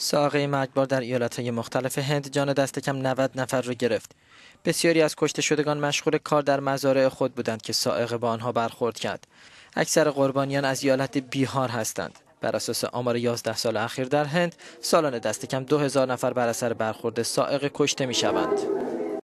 ساقه مرگبار در های مختلف هند جان دست کم 90 نفر را گرفت. بسیاری از کشته شدگان مشغول کار در مزارع خود بودند که سائقه با آنها برخورد کرد. اکثر قربانیان از ایالت بیهار هستند. بر اساس آمار 11 سال اخیر در هند، سالانه دست کم 2000 نفر بر اثر برخورد سائقه کشته می شوند.